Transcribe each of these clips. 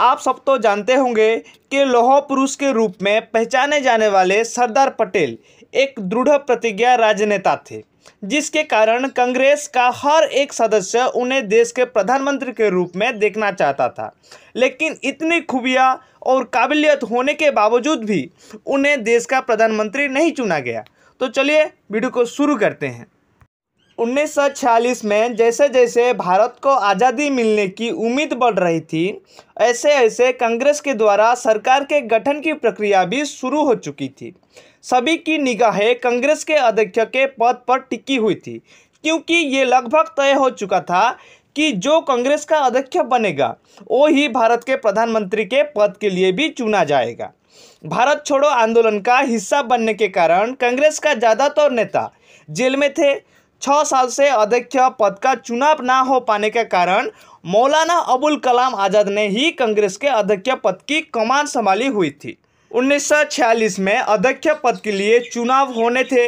आप सब तो जानते होंगे कि लोह पुरुष के रूप में पहचाने जाने वाले सरदार पटेल एक दृढ़ प्रतिज्ञा राजनेता थे जिसके कारण कांग्रेस का हर एक सदस्य उन्हें देश के प्रधानमंत्री के रूप में देखना चाहता था लेकिन इतनी खूबियाँ और काबिलियत होने के बावजूद भी उन्हें देश का प्रधानमंत्री नहीं चुना गया तो चलिए वीडियो को शुरू करते हैं 1946 में जैसे जैसे भारत को आज़ादी मिलने की उम्मीद बढ़ रही थी ऐसे ऐसे कांग्रेस के द्वारा सरकार के गठन की प्रक्रिया भी शुरू हो चुकी थी सभी की निगाहें कांग्रेस के अध्यक्ष के पद पर टिकी हुई थी क्योंकि ये लगभग तय हो चुका था कि जो कांग्रेस का अध्यक्ष बनेगा वो ही भारत के प्रधानमंत्री के पद के लिए भी चुना जाएगा भारत छोड़ो आंदोलन का हिस्सा बनने के कारण कांग्रेस का ज़्यादातर नेता जेल में थे छः साल से अध्यक्ष पद का चुनाव ना हो पाने के कारण मौलाना अबुल कलाम आज़ाद ने ही कांग्रेस के अध्यक्ष पद की कमान संभाली हुई थी 1946 में अध्यक्ष पद के लिए चुनाव होने थे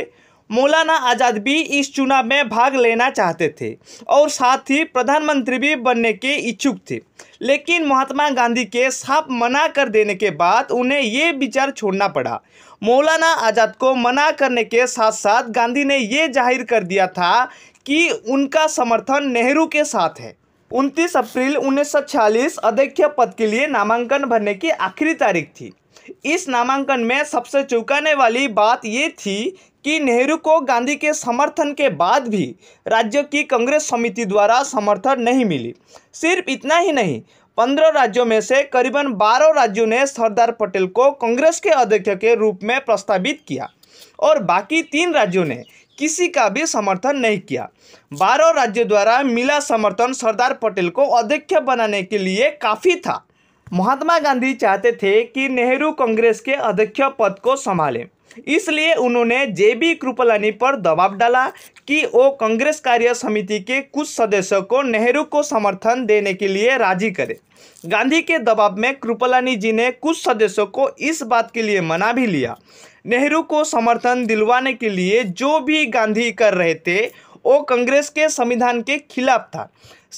मौलाना आज़ाद भी इस चुनाव में भाग लेना चाहते थे और साथ ही प्रधानमंत्री भी बनने के इच्छुक थे लेकिन महात्मा गांधी के साफ मना कर देने के बाद उन्हें ये विचार छोड़ना पड़ा मौलाना आज़ाद को मना करने के साथ साथ गांधी ने ये जाहिर कर दिया था कि उनका समर्थन नेहरू के साथ है उनतीस अप्रैल 1946 अध्यक्ष पद के लिए नामांकन भरने की आखिरी तारीख थी इस नामांकन में सबसे चौंकाने वाली बात ये थी कि नेहरू को गांधी के समर्थन के बाद भी राज्य की कांग्रेस समिति द्वारा समर्थन नहीं मिली सिर्फ इतना ही नहीं पंद्रह राज्यों में से करीबन बारह राज्यों ने सरदार पटेल को कांग्रेस के अध्यक्ष के रूप में प्रस्तावित किया और बाकी तीन राज्यों ने किसी का भी समर्थन नहीं किया बारह राज्यों द्वारा मिला समर्थन सरदार पटेल को अध्यक्ष बनाने के लिए काफ़ी था महात्मा गांधी चाहते थे कि नेहरू कांग्रेस के अध्यक्ष पद को संभालें इसलिए उन्होंने जे बी कृपलानी पर दबाव डाला कि वो कांग्रेस कार्य समिति के कुछ सदस्यों को नेहरू को समर्थन देने के लिए राजी करे गांधी के दबाव में कृपलानी जी ने कुछ सदस्यों को इस बात के लिए मना भी लिया नेहरू को समर्थन दिलवाने के लिए जो भी गांधी कर रहे थे वो कांग्रेस के संविधान के खिलाफ था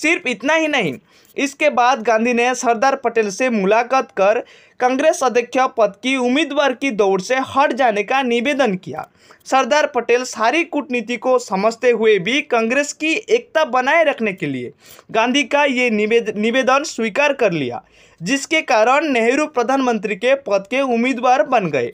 सिर्फ इतना ही नहीं इसके बाद गांधी ने सरदार पटेल से मुलाकात कर कांग्रेस अध्यक्ष पद की उम्मीदवार की दौड़ से हट जाने का निवेदन किया सरदार पटेल सारी कूटनीति को समझते हुए भी कांग्रेस की एकता बनाए रखने के लिए गांधी का ये निवेद, निवेदन स्वीकार कर लिया जिसके कारण नेहरू प्रधानमंत्री के पद के उम्मीदवार बन गए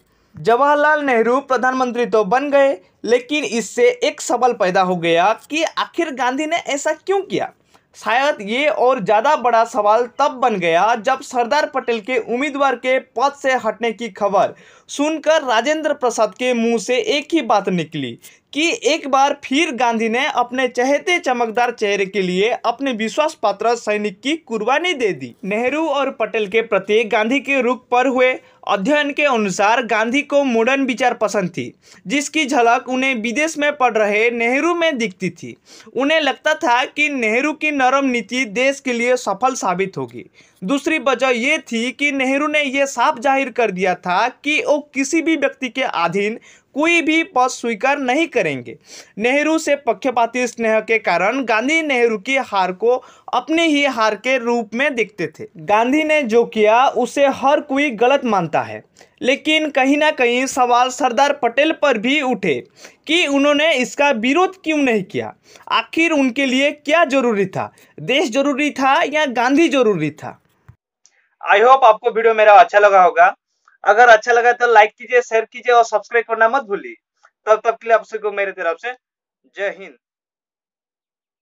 जवाहरलाल नेहरू प्रधानमंत्री तो बन गए लेकिन इससे एक सवाल पैदा हो गया कि आखिर गांधी ने ऐसा क्यों किया शायद ये और ज़्यादा बड़ा सवाल तब बन गया जब सरदार पटेल के उम्मीदवार के पद से हटने की खबर सुनकर राजेंद्र प्रसाद के मुंह से एक ही बात निकली कि एक बार फिर गांधी ने अपने चहेते चमकदार चेहरे के लिए अपने विश्वास पात्र सैनिक की कुर्बानी दे दी नेहरू और पटेल के प्रति गांधी के रुख पर हुए अध्ययन के अनुसार गांधी को मॉडर्न विचार पसंद थी जिसकी झलक उन्हें विदेश में पढ़ रहे नेहरू में दिखती थी उन्हें लगता था कि नेहरू की नरम नीति देश के लिए सफल साबित होगी दूसरी वजह यह थी कि नेहरू ने यह साफ जाहिर कर दिया था कि वो किसी भी व्यक्ति के अधीन कोई भी पद स्वीकार नहीं करेंगे नेहरू से पक्षपाती स्नेह के कारण गांधी नेहरू की हार को अपने ही हार के रूप में देखते थे गांधी ने जो किया उसे हर कोई गलत मानता है लेकिन कहीं ना कहीं सवाल सरदार पटेल पर भी उठे कि उन्होंने इसका विरोध क्यों नहीं किया आखिर उनके लिए क्या जरूरी था देश जरूरी था या गांधी जरूरी था आई होप आपको वीडियो मेरा अच्छा लगा होगा अगर अच्छा लगा तो लाइक कीजिए शेयर कीजिए और सब्सक्राइब करना मत भूलिए तब तक के लिए आप सबको मेरी तरफ से जय हिंद